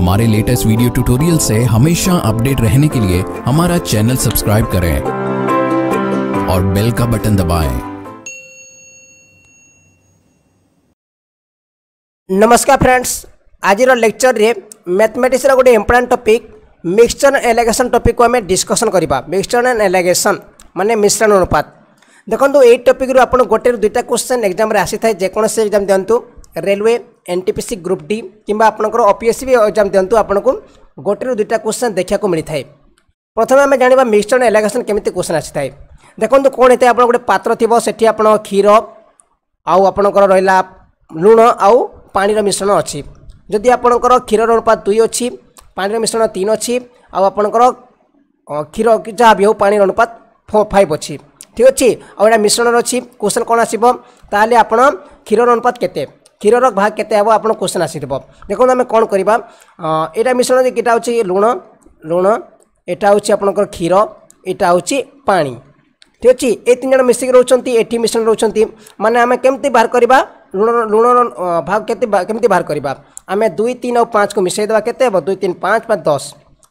हमारे latest video tutorial से हमेशा अपडेट रहने के लिए हमारा चैनल सब्सक्राइब करें और बेल का बटन दबाएं। नमस्कार फ्रेंड्स आज लेक्चर रे मैथमेटिक्स गोटे important topic mixture and alligation topic को आम डिस्कसन करवा मिक्सचर एंड एलागेसन मानने मिश्रण अनुपात देखो यही टपिक आप गोटे दुईटा क्वेश्चन एक्जाम आसी था जेकोसी एक्जाम दिंतु रेलवे এনটিপিসি গ্রুপ ডি কিংবা আপনার অপিএসসি বি এক্সাম দিও আপনার গোটে দুইটা কোশ্চেন দেখা মিলি থাকে প্রথমে আমি জাঁয়া মিক্সচর আন্ড এলাগেসন কেমিতি কোশ্চেন আসি থাকে দেখুন কোণ হয়ে আপনার গোটে পাত্র থাকবে সেটি আপনার ক্ষীর আউ আপনার রহলা লুণ আউ পাঁচ মিশ্রণ অছি যদি আপনার ক্ষীর অনুপাত দুই অছি পাঁচ মিশ্রণ তিন অছি আউ আপনার ক্ষীর যা বি হোক পাঁচ অনুপাত ফাইভ অছি ঠিক অছি আউ এটা মিশ্রণ অছি কোশ্চেন কোণ আসব তাহলে আপনার ক্ষীর অনুপাত কেতে କ୍ଷୀରର ଭାଗ କେତେ ହେବ ଆପଣ କୋଶ୍ଚିନ୍ ଆସିଥିବ ଦେଖନ୍ତୁ ଆମେ କ'ଣ କରିବା ଏଇଟା ମିଶ୍ରଣ ଯେ ଏଇଟା ହେଉଛି ଲୁଣ ଲୁଣ ଏଇଟା ହେଉଛି ଆପଣଙ୍କର କ୍ଷୀର ଏଇଟା ହେଉଛି ପାଣି ଠିକ୍ ଅଛି ଏଇ ତିନି ଜଣ ମିଶିକି ରହୁଛନ୍ତି ଏଠି ମିଶ୍ରଣ ରହୁଛନ୍ତି ମାନେ ଆମେ କେମିତି ବାହାର କରିବା ଲୁଣ ଲୁଣର ଭାଗ କେତେ କେମିତି ବାହାର କରିବା ଆମେ ଦୁଇ ତିନି ଆଉ ପାଞ୍ଚକୁ ମିଶାଇ ଦେବା କେତେ ହେବ ଦୁଇ ତିନି ପାଞ୍ଚ ବା ଦଶ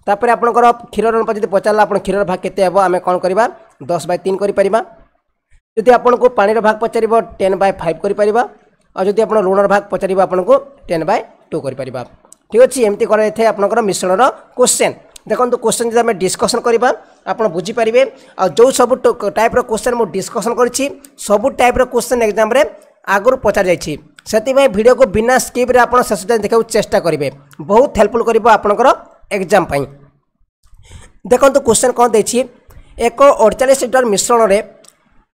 ତାପରେ ଆପଣଙ୍କର କ୍ଷୀରର ଅନୁପାତ ଯଦି ପଚାରିଲା ଆପଣ କ୍ଷୀରର ଭାଗ କେତେ ହେବ ଆମେ କ'ଣ କରିବା ଦଶ ବାଇ ତିନି କରିପାରିବା ଯଦି ଆପଣଙ୍କୁ ପାଣିର ଭାଗ ପଚାରିବ ଟେନ୍ ବାଇ ଫାଇଭ୍ କରିପାରିବା ଆଉ ଯଦି ଆପଣ ଋଣର ଭାଗ ପଚାରିବ ଆପଣଙ୍କୁ ଟେନ୍ ବାଏ ଟୁ କରିପାରିବା ଠିକ୍ ଅଛି ଏମିତି କରାଯାଇଥାଏ ଆପଣଙ୍କର ମିଶ୍ରଣର କୋଶ୍ଚେନ୍ ଦେଖନ୍ତୁ କୋଶ୍ଚେନ୍ ଯଦି ଆମେ ଡିସ୍କସନ୍ କରିବା ଆପଣ ବୁଝିପାରିବେ ଆଉ ଯେଉଁ ସବୁ ଟାଇପ୍ର କୋଶ୍ଚେନ୍ ମୁଁ ଡିସ୍କସନ୍ କରିଛି ସବୁ ଟାଇପ୍ର କୋଶ୍ଚେନ୍ ଏକ୍ଜାମ୍ରେ ଆଗରୁ ପଚରାଯାଇଛି ସେଥିପାଇଁ ଭିଡ଼ିଓକୁ ବିନା ସ୍କିପ୍ରେ ଆପଣ ଶେଷ ଯାଏଁ ଦେଖିବାକୁ ଚେଷ୍ଟା କରିବେ ବହୁତ ହେଲ୍ପଫୁଲ୍ କରିବ ଆପଣଙ୍କର ଏକ୍ଜାମ୍ ପାଇଁ ଦେଖନ୍ତୁ କୋଶ୍ଚେନ୍ କ'ଣ ଦେଇଛି ଏକ ଅଡ଼ଚାଳିଶ ଲିଟର ମିଶ୍ରଣରେ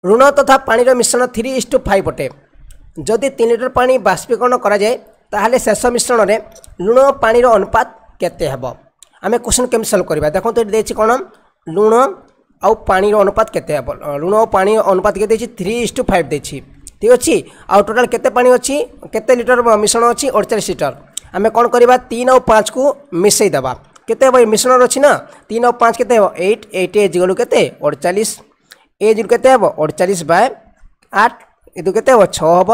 ଋଣ ତଥା ପାଣିର ମିଶ୍ରଣ ଥ୍ରୀ ଇସ୍ ଟୁ ଫାଇଭ୍ ଅଟେ ଯଦି ତିନି ଲିଟର ପାଣି ବାଷ୍ପୀକରଣ କରାଯାଏ ତାହେଲେ ଶେଷ ମିଶ୍ରଣରେ ଲୁଣ ପାଣିର ଅନୁପାତ କେତେ ହେବ ଆମେ କ୍ୱେଶ୍ଚନ୍ କେମିତି ସଲ୍ଭ କରିବା ଦେଖନ୍ତୁ ଏଠି ଦେଇଛି କ'ଣ ଲୁଣ ଆଉ ପାଣିର ଅନୁପାତ କେତେ ହେବ ଲୁଣ ଆଉ ପାଣି ଅନୁପାତ କେତେ ଦେଇଛି ଥ୍ରୀ ଇସ୍ ଟୁ ଫାଇଭ୍ ଦେଇଛି ଠିକ୍ ଅଛି ଆଉ ଟୋଟାଲ୍ କେତେ ପାଣି ଅଛି କେତେ ଲିଟର ମିଶ୍ରଣ ଅଛି ଅଡ଼ଚାଳିଶ ଲିଟର ଆମେ କ'ଣ କରିବା ତିନି ଆଉ ପାଞ୍ଚକୁ ମିଶାଇ ଦେବା କେତେ ହେବ ଏ ମିଶ୍ରଣର ଅଛି ନା ତିନି ଆଉ ପାଞ୍ଚ କେତେ ହେବ ଏଇଟ୍ ଏଇଟ୍ ଏଜ୍ ଗଲୁ କେତେ ଅଡ଼ଚାଳିଶ ଏଜ୍ କେତେ ହେବ ଅଡ଼ଚାଳିଶ ବାଏ ଆଠ ಇದು ಕೆತ್ತೆ ಛଅ ಹବ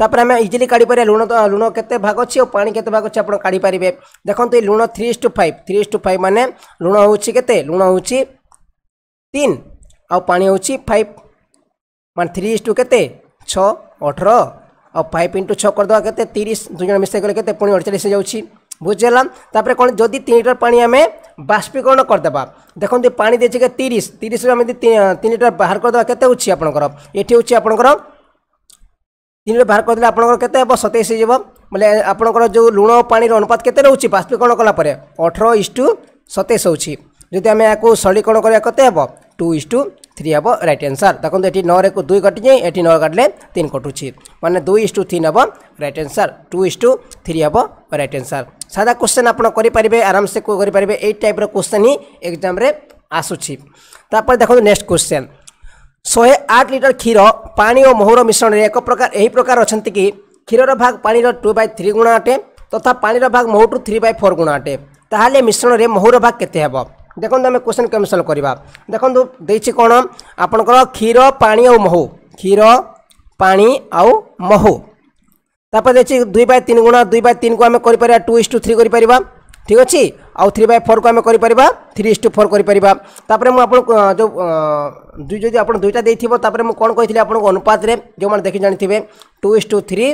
ତାପରେ ଆମେ ଇଜିଲି କାଢ଼ିପାରିବା ଲୁଣ ଲୁଣ କେତେ ଭାଗ ଅଛି ଆଉ ପାଣି କେତେ ଭାଗ ଅଛି ଆପଣ କାଢ଼ିପାରିବେ ଦେଖନ୍ତୁ ଏଇ ଲୁଣ three is to five three is to five ମାନେ ଲୁଣ ହେଉଛି କେତେ ଲୁଣ ହେଉଛି ତିନି ଆଉ ପାଣି ହେଉଛି ଫାଇଭ୍ ମାନେ ଥ୍ରୀ ଇସ୍ ଟୁ କେତେ ଛଅ ଅଠର ଆଉ ଫାଇଭ୍ ଇଣ୍ଟୁ ଛଅ କରିଦେବା କେତେ ତିରିଶ ଦୁଇ ଜଣ ମିଶାଇ କଲେ କେତେ ପୁଣି ଅଡ଼ଚାଳିଶ ହେଇଯାଉଛି ବୁଝିହେଲା ତାପରେ କ'ଣ ଯଦି ତିନି ଲିଟର ପାଣି ଆମେ ବାଷ୍ପୀକରଣ କରିଦେବା ଦେଖନ୍ତୁ ପାଣି ଦେଇଛି କେ ତିରିଶ ତିରିଶରୁ ଆମେ ଯଦି ତିନି ଲିଟର ବାହାର କରିଦେବା କେତେ ହେଉଛି ଆପଣଙ୍କର ଏଠି ହେଉଛି ଆପଣଙ୍କର ତିନିରୁ ବାହାର କରିଦେଲେ ଆପଣଙ୍କର କେତେ ହେବ ସତେଇଶ ହେଇଯିବ ବୋଲେ ଆପଣଙ୍କର ଯେଉଁ ଲୁଣ ପାଣିର ଅନୁପାତ କେତେ ରହୁଛି ବାଷ୍ପୀକରଣ କଲା ପରେ ଅଠର ଇଷ୍ଟୁ ସତେଇଶ ହେଉଛି ଯଦି ଆମେ ଏହାକୁ ସରଳୀକରଣ କରିବା କେତେ ହେବ ଟୁ ଇଷ୍ଟୁ থ্রি হব রাইট আনসার দেখুন এটি নরে দুই কটিছে এটি ন কাটলে তিন কটুছি মানে দুই ইস টু তিন হব right answer two is to three হব রাইট আনসার সাদা কোশ্চেন আপনার করে আরামসে করে এই টাইপর কোশ্চেন হি এক্সামে আসুছি তারপরে দেখুন নেক্সট কোশ্চেন ଶହେ ଆଠ ଲିଟର କ୍ଷୀର ପାଣି ଓ ମହୁର ମିଶ୍ରଣରେ ଏକ ପ୍ରକାର ଏହି ପ୍ରକାର ଅଛନ୍ତି କି କ୍ଷୀରର ଭାଗ ପାଣିର ଟୁ ବାଇ ଥ୍ରୀ ଗୁଣା ଅଟେ ତଥା ପାଣିର ଭାଗ ମହୁଠୁ ଥ୍ରୀ ବାଇ ଫୋର୍ ଗୁଣା ଅଟେ ତାହେଲେ ମିଶ୍ରଣରେ ମହୁର ଭାଗ କେତେ ହେବ ଦେଖନ୍ତୁ ଆମେ କ୍ୱେଶ୍ଚନ୍ କେମିତି କରିବା ଦେଖନ୍ତୁ ଦେଇଛି କ'ଣ ଆପଣଙ୍କର କ୍ଷୀର ପାଣି ଆଉ ମହୁ କ୍ଷୀର ପାଣି ଆଉ ମହୁ ତାପରେ ଦେଇଛି ଦୁଇ ବାଇ ତିନି ଗୁଣା ଦୁଇ ବାଇ ତିନିକୁ ଆମେ କରିପାରିବା ଟୁ ଇସ୍ ଟୁ ଥ୍ରୀ କରିପାରିବା ଠିକ୍ ଅଛି আউ থ্রি বাই ফোরকে আমি করে থ্রি ইস টু ফোর করে তাপরে মু আপনার যে দুই যদি আপনার দুইটা দিয়ে তাপরে মু কোণ কে আপনার অনুপাতরে যে দেখি জাঁথিবে two is to three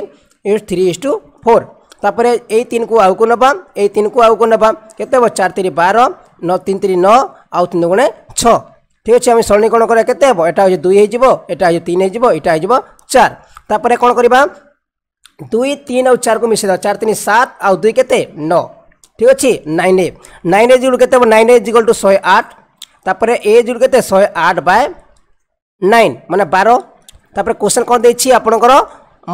is three is to four তাপরে এই তিন কু আউকু নেবা এই তিন কু আউকু নেবা কেতে হব চার তিন বার ন তিন তিন ন আউ তিন গুণে ছ ঠিক আছে আমি সরণীকরণ করা কেতে হব এটা হচ্ছে দুই হয়ে যাব এটা হচ্ছে তিন হয়ে যাব এটা হয়ে যাব চার তাপরে কোণ করা দুই তিন আউ চার কু মিশাই দেওয়া চার তিন সাত আউ দুই ন ঠিক ଅଛି ନାଇନ୍ ଏ ନାଇନ୍ ଏଜ୍ କେତେ ହେବ ନାଇନ୍ ଏଜ୍ ଇକ୍ୱାଲ୍ ଟୁ ଶହେ ଆଠ ତାପରେ ଏଜ୍ କେତେ ଶହେ ଆଠ ବାଏ ନାଇନ୍ ମାନେ ବାର ତାପରେ କୋଶ୍ଚେନ୍ କ'ଣ ଦେଇଛି ଆପଣଙ୍କର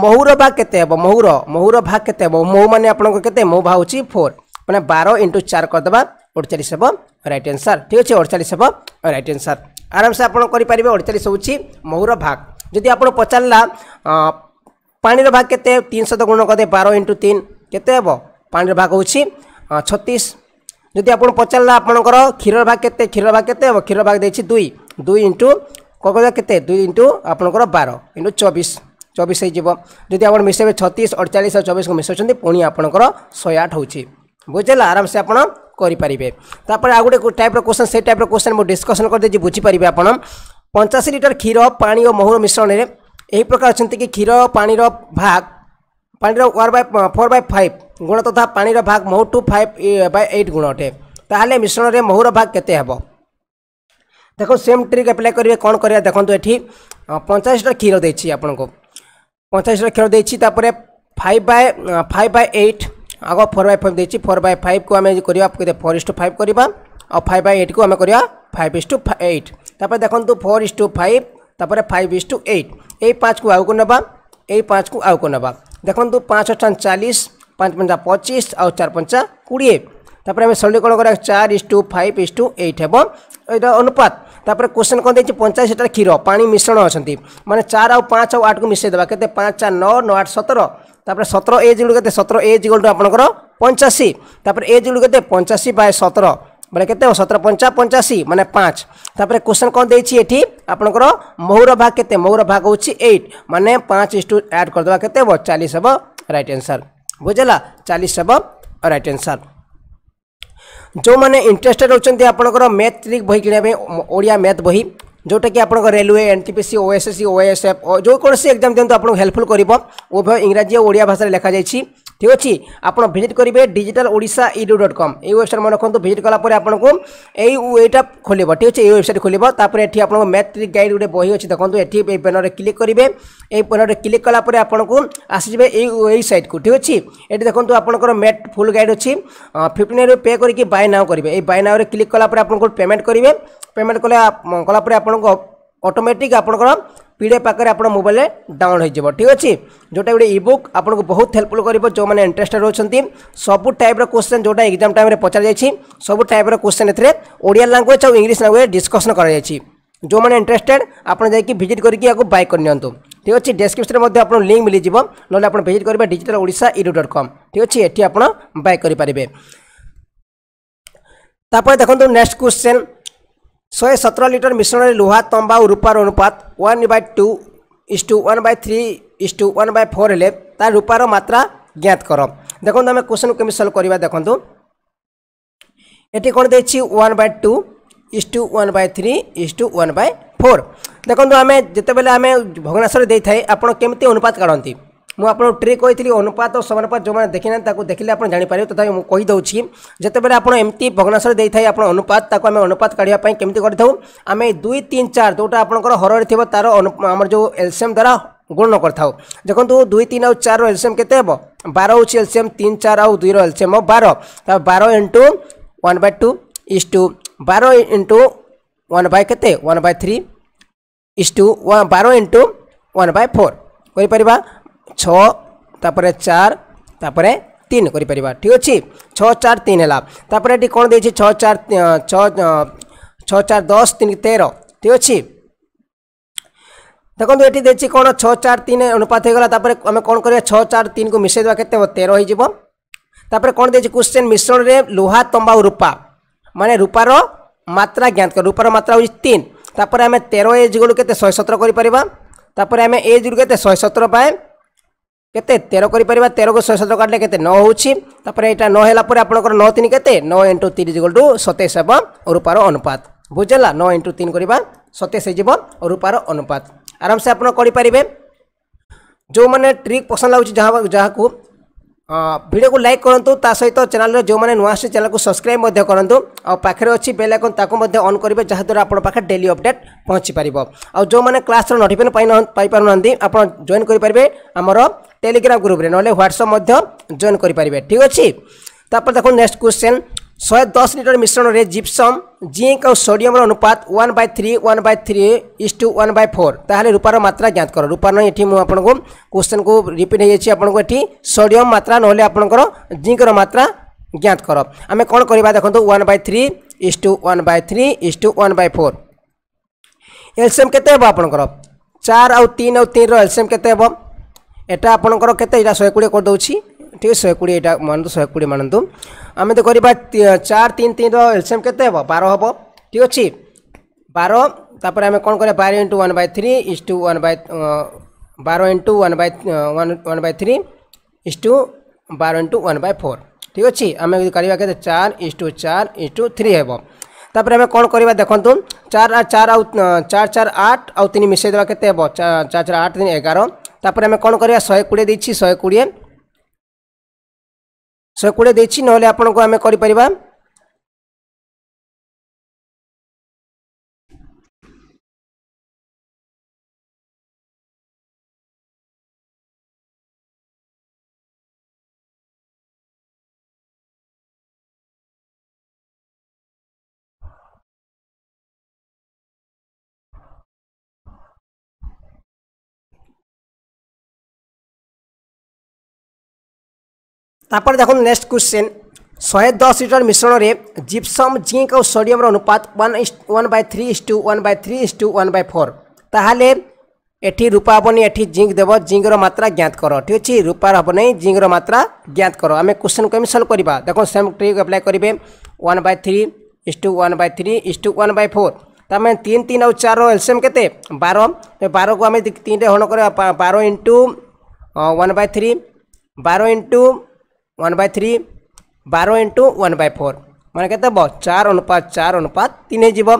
ମହୁର ଭାଗ କେତେ ହେବ ମହୁର ମହୁର ଭାଗ କେତେ ହେବ ମହୁ ମାନେ ଆପଣଙ୍କର କେତେ ମହୁ ଭାଗ ହେଉଛି ଫୋର୍ মানে বারো ইন্টু চার করেদেবা অড়চাশ হব রাইট আনসার ঠিক আছে অড়চাশ হব রাইট আনসার আরামসে আপনার করে অড়চাশ হচ্ছে মৌর ভাগ যদি আপনার পচারা পাঁচ ভাগ কেতে তিনশত গুণ কদে বারো ইন্টু তিন কেতে হব পাঁচ ভাগ হচ্ছে ছতিশ যদি আপনার পচারা আপনার ক্ষীর ভাগ কেতে ক্ষীর ভাগ কেতে হব ক্ষীর ভাগ দিয়েছি দুই দুই ইন্টু কগজা কেতে দুই ইন্টু আপনার বার ইন্টু চবিশ চবিশ হয়েযিব যদি আপনার মিশাইবে ছতিশ অড়চাশ আর চবিশ মিশাউছেন পুঁ আপনার শহে আট হচ্ছে বুঝলা আরামসে আপনার କରିପାରିବେ ତାପରେ ଆଉ ଗୋଟେ ଟାଇପ୍ର କ୍ୱେଶ୍ଚନ୍ ସେଇ ଟାଇପ୍ର କ୍ୱେଶ୍ଚନ୍ ମୁଁ ଡିସ୍କସନ୍ କରିଦେଇଛି ବୁଝିପାରିବେ ଆପଣ ପଞ୍ଚାଅଶୀ ଲିଟର କ୍ଷୀର ପାଣି ଓ ମହୁର ମିଶ୍ରଣରେ ଏହି ପ୍ରକାର ଅଛନ୍ତି କି କ୍ଷୀର ପାଣିର ଭାଗ ପାଣିର ୱାର୍ ବାଇ ଫୋର୍ ବାଇ ଫାଇଭ୍ ଗୁଣ ତଥା ପାଣିର ଭାଗ ମହୁ ଟୁ ଫାଇଭ୍ ବାଇ ଏଇଟ୍ ଗୁଣ ଅଟେ ତାହେଲେ ମିଶ୍ରଣରେ ମହୁର ଭାଗ କେତେ ହେବ ଦେଖନ୍ତୁ ସେମ୍ ଟ୍ରିକ୍ ଆପ୍ଲାଏ କରିବେ କ'ଣ କରିବା ଦେଖନ୍ତୁ ଏଠି ପଞ୍ଚାଶ ଲିଟର କ୍ଷୀର ଦେଇଛି ଆପଣଙ୍କୁ ପଞ୍ଚାଶ ଲିଟର କ୍ଷୀର ଦେଇଛି ତାପରେ five by five by eight ଆଗ ଫୋର୍ ବାଇ ଫାଇଭ୍ ଦେଇଛି ଫୋର୍ ବାଇ ଫାଇଭ୍କୁ ଆମେ କରିବା ଫୋର୍ ଇସ୍ ଟୁ ଫାଇଭ୍ କରିବା ଆଉ ଫାଇଭ୍ ବାଇ ଏଇଟ୍କୁ ଆମେ କରିବା ଫାଇଭ୍ ଇସ୍ ଟୁ ଏଇଟ୍ ତାପରେ ଦେଖନ୍ତୁ ଫୋର୍ ଇସ୍ ଟୁ ଫାଇଭ୍ ତାପରେ ଫାଇଭ୍ ଇସ୍ ଟୁ ଏଇଟ୍ ଏଇ ପାଞ୍ଚକୁ ଆଗକୁ ନେବା ଏଇ ପାଞ୍ଚକୁ ଆଗକୁ ନେବା ଦେଖନ୍ତୁ ପାଞ୍ଚ ଅଠାନ ଚାଳିଶ পাঁচ পঞ্চা পঁচিশ আউ চার পঞ্চা কোড়িয়ে তাপরে আমি সরলীকরণ করা চার is to five is to eight হব এটা অনুপাত তাপরে কোশ্চেন কম দিয়েছি পঞ্চাশ লিটার ক্ষীর পাঁচ মিশ্রণ অনেক মানে চার আউ পাঁচ আউ আটকু মিশাই দেবা কেতে পাঁচ চার নয় নয় আট সতের তাপরে সতের এজ গুলো কেতে সতের এজ গুলো আপনার পঞ্চাশী তাপরে এজ গুলো কেতে পঞ্চাশী বাই সতের ବୋଲେ କେତେ ହେବ ସତର ପଞ୍ଚା ପଞ୍ଚାଅଶୀ ମାନେ ପାଞ୍ଚ ତାପରେ କ୍ୱେଶ୍ଚନ୍ କ'ଣ ଦେଇଛି ଏଠି ଆପଣଙ୍କର ମହୁର ଭାଗ କେତେ ମହୁର ଭାଗ ହେଉଛି ଏଇଟ୍ ମାନେ ପାଞ୍ଚ ଇଷ୍ଟୁ ଆଡ଼୍ କରିଦେବା କେତେ ହେବ ଚାଳିଶ ହେବ ରାଇଟ୍ ଆନ୍ସର୍ बुझेगा चालीस हम रईट आंसर जो मैंने इंटरेस्टेड होती आप मैथ ट्रिक बही किणापी मैथ बही जोटा कि आपको रेलवे एनटीपीसी ओएसएससी ओएसएफ जो कौन एग्जाम दिखाँ आपको हेल्पफुल कर उभय इंराजी और ओडिया भाषा लिखा जाएगी ঠিক ଅଛି ଆପଣ ଭିଜିଟ୍ କରିବେ digital Odisha edu dot com ଏଇ ୱେବସାଇଟ୍ ମନେ ରଖନ୍ତୁ ଭିଜିଟ୍ କଲାପରେ ଆପଣଙ୍କୁ ଏଇ ଏଇଟା ଖୋଲିବ ଠିକ୍ ଅଛି ଏଇ ୱେବସାଇଟ୍ ଖୋଲିବ ତାପରେ ଏଠି ଆପଣଙ୍କ ମ୍ୟାଟ୍ରିକ୍ ଗାଇଡ଼ ଗୋଟେ ବହି ଅଛି ଦେଖନ୍ତୁ ଏଠି ଏଇ ପେନରେ କ୍ଲିକ୍ କରିବେ ଏଇ ପେନରେ କ୍ଲିକ୍ କଲାପରେ ଆପଣଙ୍କୁ ଆସିଯିବେ ଏଇ ଏଇ ସାଇଟ୍କୁ ଠିକ୍ ଅଛି ଏଠି ଦେଖନ୍ତୁ ଆପଣଙ୍କର ମ୍ୟାଟ୍ ଫୁଲ୍ ଗାଇଡ଼ ଅଛି ଫିଫ୍ଟିନ୍ ଏରୁ ପେ କରିକି ବାଏ ନାଓ କରିବେ ଏଇ ବାଏ ନାଓରେ କ୍ଲିକ୍ କଲାପରେ ଆପଣଙ୍କୁ ପେମେଣ୍ଟ କରିବେ ପେମେଣ୍ଟ କଲେ କଲାପରେ ଆପଣଙ୍କୁ ଅଟୋମେଟିକ୍ ଆପଣଙ୍କର পিডিএফ পাখে আপনার মোবাইলে ডাউনলোড হয়ে ঠিক আছে যেটা গোটে ইবুক আপনার বহুত হেল্পফুল করব যে ইন্টারেস্টেড রয়েছে সবু টাইপ্র কোশ্চেন যেটা এক্সাম টাইমে পচার যাই সবু টাইপ্র কোশ্চেন এতে ওড়িয়া ল্যাঙ্গুয়েজ আউ ইংলিশ ল্যাঙ্গুয়েজ ডিসকসন করা যাই যে ইন্টারেস্টেড আপনার যাই ভিজিট করি এখন বাই করে নিউ ঠিক আছে ডেসক্রিপশনে মধ্যে আপনার লিঙ্ক মিলিযোগ নহলে আপনার ভিজিট করবে digital Odisha edu dot com ঠিক আছে এটি আপনার বাই করে পারে তাপরে দেখুন নেক্সট কোশ্চেন ଶହେ ସତର ଲିଟର ମିଶ୍ରଣରେ ଲୁହା ତମ୍ବା ଓ ରୂପାର ଅନୁପାତ one by two is two one by three is two one by four ହେଲେ ତା ରୂପାର ମାତ୍ରା ଜ୍ଞାତ କର ଦେଖନ୍ତୁ ଆମେ କ୍ୱେଶ୍ଚନ୍ କେମିତି ସଲ୍ଭ କରିବା ଦେଖନ୍ତୁ ଏଠି କ'ଣ ଦେଇଛି one by two is two one by three is two one by four ଦେଖନ୍ତୁ ଆମେ ଯେତେବେଳେ ଆମେ ভগ্নাশয় ଦେଇଥାଏ ଆପଣ କେମିତି ଅନୁପାତ କାଢ଼ନ୍ତି ମୁଁ ଆପଣଙ୍କୁ ଟ୍ରିକ୍ କହିଥିଲି ଅନୁପାତ ଓ ସମାନପାତ ଯେଉଁମାନେ ଦେଖିନାହାନ୍ତି ତାକୁ ଦେଖିଲେ ଆପଣ ଜାଣିପାରିବେ ତଥାପି ମୁଁ କହିଦେଉଛି ଯେତେବେଳେ ଆପଣ ଏମିତି ଭଗ୍ନାଶରେ ଦେଇଥାଏ ଆପଣ ଅନୁପାତ ତାକୁ ଆମେ ଅନୁପାତ କାଢ଼ିବା ପାଇଁ କେମିତି କରିଥାଉ ଆମେ ଦୁଇ ତିନି ଚାରି ଯେଉଁଟା ଆପଣଙ୍କର ହରରେ ଥିବ ତା'ର ଆମର ଯେଉଁ ଏଲସିଏମ୍ ଦ୍ୱାରା ଗୁଣ କରିଥାଉ ଦେଖନ୍ତୁ ଦୁଇ ତିନି ଆଉ ଚାରିର ଏଲସିଏମ୍ କେତେ ହେବ ବାର ହେଉଛି ଏଲସିଏମ୍ ତିନି ଚାରି ଆଉ ଦୁଇର ଏଲସିଏମ୍ ହେବ ବାର ତା ବାର into one by two is to ବାର ଇଣ୍ଟୁ ୱାନ୍ ବାଇ କେତେ one by three is to ବାର ଇଣ୍ଟୁ ୱାନ୍ ବାଇ ଫୋର୍ କରିପାରିବା ଛଅ ତାପରେ ଚାର ତାପରେ ତିନି କରିପାରିବା ଠିକ୍ ଅଛି ଛଅ ଚାର ତିନି ହେଲା ତାପରେ ଏଠି କ'ଣ ଦେଇଛି ଛଅ ଚାର ଛଅ ଛଅ ଚାର ଦଶ ତିନି ତେର ଠିକ୍ ଅଛି দেখুন এটি দিয়েছি কোণ ছ চার তিন অনুপাত হয়ে গেল তাপরে আমি কোণ করি ছ চার তিন কু মিশাই দেওয়া কেতে তের হয়ে যাব তাপরে কোণ দিয়েছি কোশ্চেন মিশ্রণে লোহা তম্বা ও রূপা মানে রূপার মাত্রা জ্ঞাত কর রূপার মাত্রা হচ্ছে তিন তাপরে আমি তের এজ গুলো কেতে শহে সতের করে পারা তাপরে আমি এজ গুলো কেতে শহে সতের পায়ে কেতে তের করে তেরকু শহে সতের কাটলে কেতে ন হচ্ছে তাপরে এটা ন হল পরে আপনার ন তিন কেতে ন ইন্টু তিরিশ ইকল টু সতেশ হব রূপার অনুপাত বুঝলা ন ইন্টু তিন করা সতেশ হয়ে যাব রূপার অনুপাত আরামসে আপনার করে ଯେଉଁମାନେ ଟ୍ରିକ୍ ପସନ୍ଦ ଲାଗୁଛି ଯାହା ଯାହାକୁ ଭିଡ଼ିଓକୁ ଲାଇକ୍ କରନ୍ତୁ ତା ସହିତ ଚ୍ୟାନେଲ୍ରେ ଯେଉଁମାନେ ନୂଆ ଆସିଛି ଚ୍ୟାନେଲ୍କୁ ସବସ୍କ୍ରାଇବ୍ ମଧ୍ୟ କରନ୍ତୁ ଆଉ ପାଖରେ ଅଛି ବେଲ୍ ଆଇକନ୍ ତାକୁ ମଧ୍ୟ ଅନ୍ କରିବେ ଯାହାଦ୍ୱାରା ଆପଣ ପାଖରେ ଡେଲି ଅପଡ଼େଟ୍ ପହଞ୍ଚିପାରିବ ଆଉ ଯେଉଁମାନେ କ୍ଲାସ୍ର ନୋଟିଫିକେସନ୍ ପାଇପାରୁନାହାନ୍ତି ଆପଣ ଜଏନ୍ କରିପାରିବେ ଆମର টেলিগ্রাম গ্রুপে নহলে হোয়াটসঅ্যাপ মধ্য জয়েন করে পারে ঠিক আছে তারপর দেখুন নেক্সট কোশ্চেন ଶହେ ଦଶ ଲିଟର ମିଶ୍ରଣରେ ଜିପ୍ସମ୍ ଜିଙ୍କ୍ ଆଉ ସୋଡ଼ିୟମର ଅନୁପାତ one by three one by three is two one by four ତାହେଲେ ରୂପାର ମାତ୍ରା ଜ୍ଞାତ କର ରୂପା ନାହିଁ ଏଠି ମୁଁ ଆପଣଙ୍କୁ କୋଶ୍ଚେନ୍କୁ ରିପିଟ୍ ହୋଇଯାଇଛି ଆପଣଙ୍କୁ ଏଠି ସୋଡ଼ିୟମ୍ ମାତ୍ରା ନହେଲେ ଆପଣଙ୍କର ଜିଙ୍କ୍ର ମାତ୍ରା ଜ୍ଞାତ କର ଆମେ କ'ଣ କରିବା ଦେଖନ୍ତୁ one by three is two one by three is two one by four LCM କେତେ ହେବ ଆପଣଙ୍କର ଚାର ଆଉ ତିନି ଆଉ ତିନିର ଏଲ୍ସିଏମ୍ କେତେ ହେବ এটা আপনার কত এটা শহে কোড়ি দেছি ঠিক আছে শহে কোড়ি এটা মানতু শহে কোড়ি মানতু আমি তো করি চার তিন তিন এলসিএম কত হব বার হব ঠিক আছে বার তাপরে আমি কোণ করা বার into one by three is two one by বার into one by one one by three is to বার ইন্টু ওয়ান বাই ফোর ঠিক আছে আমি যদি করা কে চার ইস টু চার ইস টু থ্রি হব তাপরে আমি কোণ করা দেখুন চার চার আউ চার চার আট আউ তিন মিশাই দেওয়া কত হব চার চার আট তিন এগারো তাপরে আমি କ'ଣ କରିବା ଶହେ କୋଡ଼ିଏ ଦେଇଛି ଶହେ କୋଡ଼ିଏ ଶହେ କୋଡ଼ିଏ ଦେଇଛି ନହେଲେ ଆପଣଙ୍କୁ ଆମେ କରିପାରିବା ତାପରେ ଦେଖନ୍ତୁ ନେକ୍ସଟ କ୍ୱେଶ୍ଚିନ୍ ଶହେ ଦଶ ଲିଟର ମିଶ୍ରଣରେ ଜିପ୍ସମ୍ ଜିଙ୍କ ଆଉ ସୋଡ଼ିୟମର ଅନୁପାତ one one by three is two one by three is two one by four ତାହେଲେ ଏଠି ରୂପା ହେବନି ଏଠି ଜିଙ୍କ ଦେବ ଜିଙ୍କର ମାତ୍ରା ଜ୍ଞାତ କର ଠିକ୍ ଅଛି ରୂପାର ହେବ ନାହିଁ ଜିଙ୍କର ମାତ୍ରା ଜ୍ଞାତ କର ଆମେ କ୍ୱେଶ୍ଚନ୍ କେମିତି ସଲ୍ଭ କରିବା ଦେଖନ୍ତୁ ସେମ୍ ଟ୍ରିକ୍ ଆପ୍ଲାଏ କରିବେ one by three is two one by three is two one by four তারপরে তিন তিন আর চার এলসিএম কেতে বারো বারোকে আমি তিনটে হরণ করে বারো ইন্টু ওয়ান বাই থ্রি বারো ইন্টু वन बै थ्री बार इंटू वन बै फोर मैंने कहते हैं चार अनुपात चार अनुपात तीन हो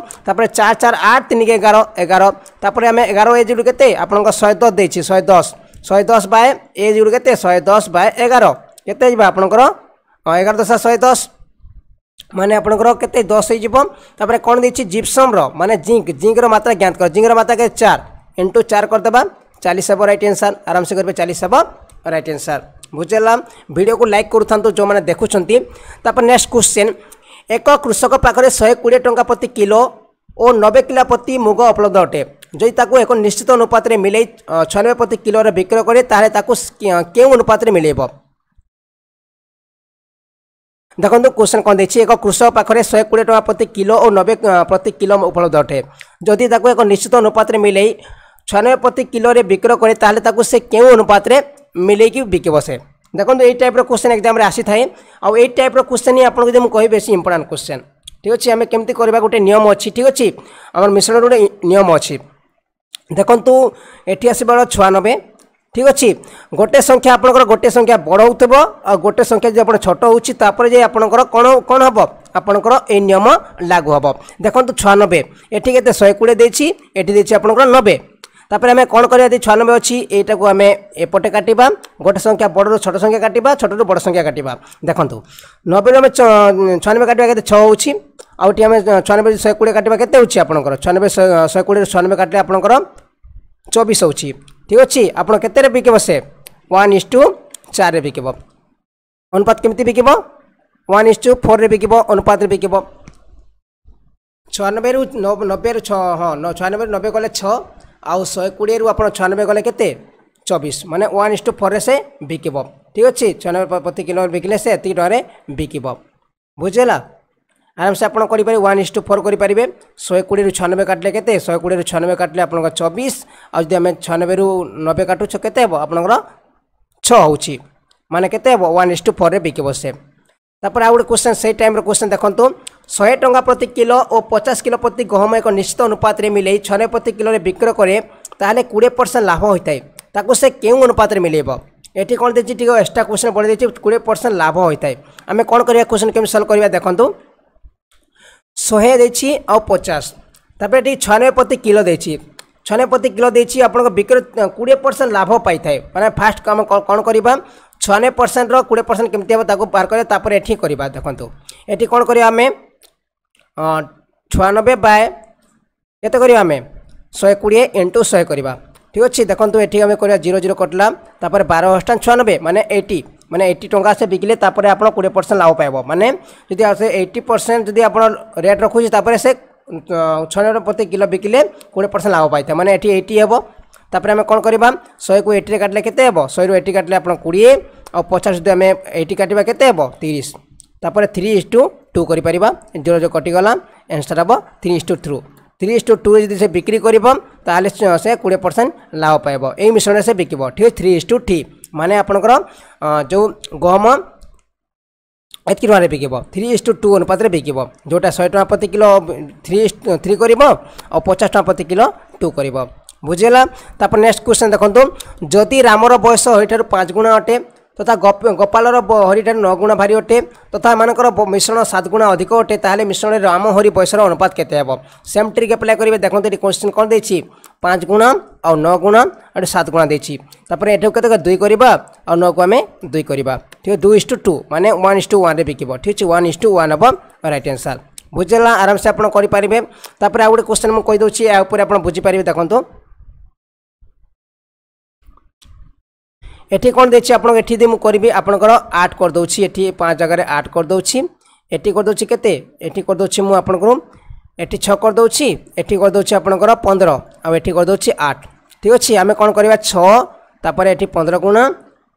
चार चार आठ तीन के एगार एगार तापर आम एगार ए गुड़ के आपंक शहे दस दे शह दस शहे दस बाय एज गुड़ के शहे दस बाय एगार के आप एगार दशा शहे दस माने आप दस होपर कौन दे जिप्सम मानने जिंक जिंक मात्रा ज्ञात कर जिंक मात्रा के चार इंटू चार करदे चालीस हम रईट आनसर आराम से करेंगे चालीस हम रईट आनसर ବୁଝିଲା ଭିଡ଼ିଓକୁ ଲାଇକ୍ କରୁଥାନ୍ତୁ ଯେଉଁମାନେ ଦେଖୁଛନ୍ତି ତାପରେ ନେକ୍ସଟ କ୍ୱେଶ୍ଚିନ୍ ଏକ କୃଷକ ପାଖରେ ଶହେ କୋଡ଼ିଏ ଟଙ୍କା ପ୍ରତି କିଲୋ ଓ ନବେ କିଲୋ ପ୍ରତି ମୁଗ ଉପଲବ୍ଧ ଅଟେ ଯଦି ତାକୁ ଏକ ନିଶ୍ଚିତ ଅନୁପାତରେ ମିଳେଇ ଛୟାନବେ ପ୍ରତି କିଲୋରେ ବିକ୍ରୟ କରେ ତାହେଲେ ତାକୁ କେଉଁ ଅନୁପାତରେ ମିଳେଇବ ଦେଖନ୍ତୁ କ୍ୱେଶ୍ଚିନ୍ କ'ଣ ଦେଇଛି ଏକ କୃଷକ ପାଖରେ ଶହେ କୋଡ଼ିଏ ଟଙ୍କା ପ୍ରତି କିଲୋ ଓ ନବେ ପ୍ରତି କିଲୋ ଉପଲବ୍ଧ ଅଟେ ଯଦି ତାକୁ ଏକ ନିଶ୍ଚିତ ଅନୁପାତରେ ମିଳେଇ ଛୟାନବେ ପ୍ରତି କିଲୋରେ ବିକ୍ରୟ କରେ ତାହେଲେ ତାକୁ ସେ କେଉଁ ଅନୁପାତରେ ମିଲେଇକି ବିକି ବସେ ଦେଖନ୍ତୁ ଏଇ ଟାଇପ୍ର କୋଶ୍ଚେନ୍ ଏକ୍ଜାମ୍ରେ ଆସିଥାଏ ଆଉ ଏଇ ଟାଇପ୍ର କୋଶ୍ଚେନ୍ ହିଁ ଆପଣଙ୍କୁ ଯଦି ମୁଁ କହିବି ବେଶୀ ଇମ୍ପୋର୍ଟାଣ୍ଟ କୋଶ୍ଚେନ୍ ଠିକ୍ ଅଛି ଆମେ କେମିତି କରିବା ଗୋଟେ ନିୟମ ଅଛି ଠିକ୍ ଅଛି ଆମର ମିଶ୍ରଣର ଗୋଟେ ନିୟମ ଅଛି ଦେଖନ୍ତୁ ଏଠି ଆସିବାର ଛୟାନବେ ଠିକ୍ ଅଛି ଗୋଟେ ସଂଖ୍ୟା ଆପଣଙ୍କର ଗୋଟେ ସଂଖ୍ୟା ବଡ଼ ହେଉଥିବ ଆଉ ଗୋଟେ ସଂଖ୍ୟା ଯଦି ଆପଣ ଛୋଟ ହେଉଛି ତାପରେ ଯାଇ ଆପଣଙ୍କର କ'ଣ କ'ଣ ହେବ ଆପଣଙ୍କର ଏଇ ନିୟମ ଲାଗୁ ହେବ ଦେଖନ୍ତୁ ଛୟାନବେ ଏଠି କେତେ ଶହେ କୋଡ଼ିଏ ଦେଇଛି ଏଠି ଦେଇଛି ଆପଣଙ୍କର ନବେ তাপরে আমি কোণ করা যদি ছয়ানবে অছি এইটাকে আমি এপটে কাটিবা গোটে সংখ্যা বড় ছোট সংখ্যা কাটিবা ছোটর বড় সংখ্যা কাটিবা দেখুন নবে আমি ছয়ানবে কাটিবা কেতে ছ হচ্ছে আউটি আমি ছয়ানবে শহে কোড়ি কাটিবা কেতে হচ্ছে আপনার ছয়ানবে শহে কোড়ি ছয়ানবে কাটলে আপনার চবিশ হচ্ছে ঠিক আছে আপনার কেতে বিকিব সে ওয়ান ইস টু চারে বিকিব অনুপাত কেমি বিকিব ওয়ান ইস টু ফোর্রে বিকিব অনুপাতরে বিকিব ছয়ানবে নবে ছ হ্যাঁ ছয়ানবে নবে কলে ছ আউ শহে কোড়িয়ে আপনার ছয়ানবে গলে কেতে চবিশ মানে ওয়ান ইস টু ফোরে সে বিকিব ঠিক আছে ছয়ানবে প্রতি কিলোমিটার বিকিলে সে এত টঙ্কার বিকিব বুঝিলা আরামসে আপনার করে ওয়ান ইস টু ফোর করে শহে কোড়ি ছয়ানবে কাটলে কেতে শহে কোড়ি ছয়ানবে কাটলে আপনার চবিশ আদি আমি ছয়ানবে নবে কাটুছ কেতে হব আপনার ছ হচ্ছে মানে কেতে হব ওয়ান ইস টু ফোরে বিকিব সে তারপরে আউ গোটে কোশ্চেন সেই টাইম্র কোশ্চেন দেখুন ଶହେ ଟଙ୍କା ପ୍ରତି କିଲୋ ଓ ପଚାଶ କିଲୋ ପ୍ରତି ଗହମ ଏକ ନିଶ୍ଚିତ ଅନୁପାତରେ ମିଲେଇ ଛଅରେ ପ୍ରତି କିଲୋରେ ବିକ୍ରୟ କରେ ତାହେଲେ କୋଡ଼ିଏ ପରସେଣ୍ଟ ଲାଭ ହୋଇଥାଏ ତାକୁ ସେ କେଉଁ ଅନୁପାତରେ ମିଳେଇବ ଏଠି କ'ଣ ଦେଇଛି ଟିକେ ଏକ୍ସଟ୍ରା କ୍ୱେଶ୍ଚନ୍ ବଢ଼େଇ ଦେଇଛି କୋଡ଼ିଏ ପରସେଣ୍ଟ ଲାଭ ହୋଇଥାଏ ଆମେ କ'ଣ କରିବା କ୍ୱେଶ୍ଚନ୍ କେମିତି ସଲ୍ଭ କରିବା ଦେଖନ୍ତୁ ଶହେ ଦେଇଛି ଆଉ ପଚାଶ ତାପରେ ଏଠି ଛୟାନବେ ପ୍ରତି କିଲୋ ଦେଇଛି ଛୟାନବେ ପ୍ରତି କିଲୋ ଦେଇଛି ଆପଣଙ୍କ ବିକ୍ରୟ କୋଡ଼ିଏ ପରସେଣ୍ଟ ଲାଭ ପାଇଥାଏ ମାନେ ଫାଷ୍ଟ ଆମେ କ'ଣ କରିବା ଛୟାନବେ ପରସେଣ୍ଟର କୋଡ଼ିଏ ପରସେଣ୍ଟ କେମିତି ହେବ ତାକୁ ବାହାର କରିବା ତାପରେ ଏଠି କରିବା ଦେଖନ୍ତୁ ଏଠି କ'ଣ କରିବା ଆମେ ছয়ানবে বাই কেতে করিবা আমি শহে কোড়িয়ে ইন্টু শহে করিবা ঠিক আছে দেখন্তু এটি আমি করিবা জিরো জিরো কটলা তারপরে বারো অষ্টান ছয়ানবে মানে এইটি মানে এইটি টঙ্কা সে বিকিলে তারপরে আপনার কোড়িয়ে পরসেন্ট লাভ পাইব মানে যদি সে এইটি পরসেন্ট যদি আপনার রেট রখুছি তারপরে সে ছয়ানবে প্রতি কিলো বিকিলে কোড়িয়ে পরসেন্ট লাভ পাইতে মানে এটি এইটি হব তারপরে আমি কম করা শহেকু এইটি কাটলে কেতে হব শহে এইটি কাটলে আপনার কোড়িয়ে আর পচাশ যদি আমি এইটি কাটবা কেতে হব তিরিশ ତାପରେ ଥ୍ରୀ ଇସ୍ ଟୁ ଟୁ କରିପାରିବା ଜିରୋ ଯେଉଁ କଟିଗଲା ଆନ୍ସର୍ ହେବ three is two through three is two ଟୁରେ ଯଦି ସେ ବିକ୍ରି କରିବ ତାହେଲେ ସେ କୋଡ଼ିଏ ପରସେଣ୍ଟ ଲାଭ ପାଇବ ଏଇ ମିଶ୍ରଣରେ ସେ ବିକିବ ଠିକ୍ ଥ୍ରୀ ଇସ୍ ଟୁ ଥ୍ରୀ ମାନେ ଆପଣଙ୍କର ଯେଉଁ ଗହମ ଏତିକି ଟଙ୍କାରେ ବିକିବ ଥ୍ରୀ ଇସ୍ ଟୁ ଟୁ ଅନୁପାତରେ ବିକିବ ଯେଉଁଟା ଶହେ ଟଙ୍କା ପ୍ରତି କିଲୋ ଥ୍ରୀ ଥ୍ରୀ କରିବ ଆଉ ପଚାଶ ଟଙ୍କା ପ୍ରତି କିଲୋ ଟୁ କରିବ ବୁଝିଗଲା ତାପରେ ନେକ୍ସଟ କ୍ୱେଶ୍ଚନ୍ ଦେଖନ୍ତୁ ଯଦି ରାମର ବୟସ ଏଠାରୁ ପାଞ୍ଚ ଗୁଣା ଅଟେ তথা গোপালর হরিঠার ন গুণ ভারি অটে তথা এমানকর মিশ্রণ সাত গুণ অধিক অটে তাহলে মিশ্রণের রাম হরি বয়সর অনুপাত কেতে হব সেম ট্রিক আপ্লাই করবে দেখুন এটি কোশ্চিন কম দিয়েছি পাঁচ গুণ আউ ন গুণ এটি সাত গুণ দিয়েছি তারপরে এটাকে কেতে দুই করা আউ নকু আমি দুই করা ঠিক আছে দুই ইস টু টু মানে ওয়ান ইস টু ওয়ানে বিকিব ঠিক আছে ওয়ান ইস টু ওয়ান হব রাইট আনসার বুঝিলা আরামসে আপনার করে তারপরে আউ গোটে কোশ্চেন মুখ দিয়ে উপরে আপনার বুঝিপারে দেখুন এটি কোণ দিয়েছি আপনার এটি যদি করবি আপনার আট করেদি এটি পাঁচ জায়গায় আট করেদি এটি করেদি কেতে এটি করেদি মু আপনার এটি ছ করেদি এটি করেদি আপনার পনের আঠি করেদি আট ঠিক আছে আমি কোণ করা ছ তাপরে এটি পনের গুণা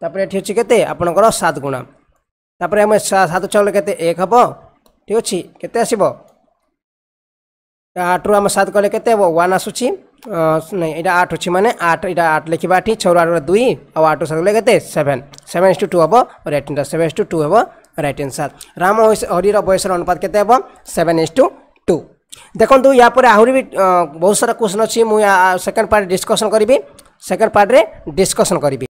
তাপরে এটি হচ্ছে কেতে আপনার সাত গুণা তাপরে আমি সাত ছলে কেতে এক হব ঠিক আছে কেতে আসব আটরু আমি সাত কলে কেতে হব ওয়ান আসুছি नहीं এটা 8 হচ্ছে মানে 8 এটা 8 লিখিবা ঠিক 6 8 2 আর 8 সরলে কত 7 7 is to 2 হবো রাইট আনসার 7 is to 2 হবো রাইট আনসার রাম হরির বয়সর অনুপাত কত হবো 7 is to 2 দেখন্তু ইয়া পরে আহুরি বি বহুত সারা কোশ্চেন আছে মু সেকেন্ড পার্ট ডিসকশন করিবি সেকেন্ড পার্টরে ডিসকশন করিবি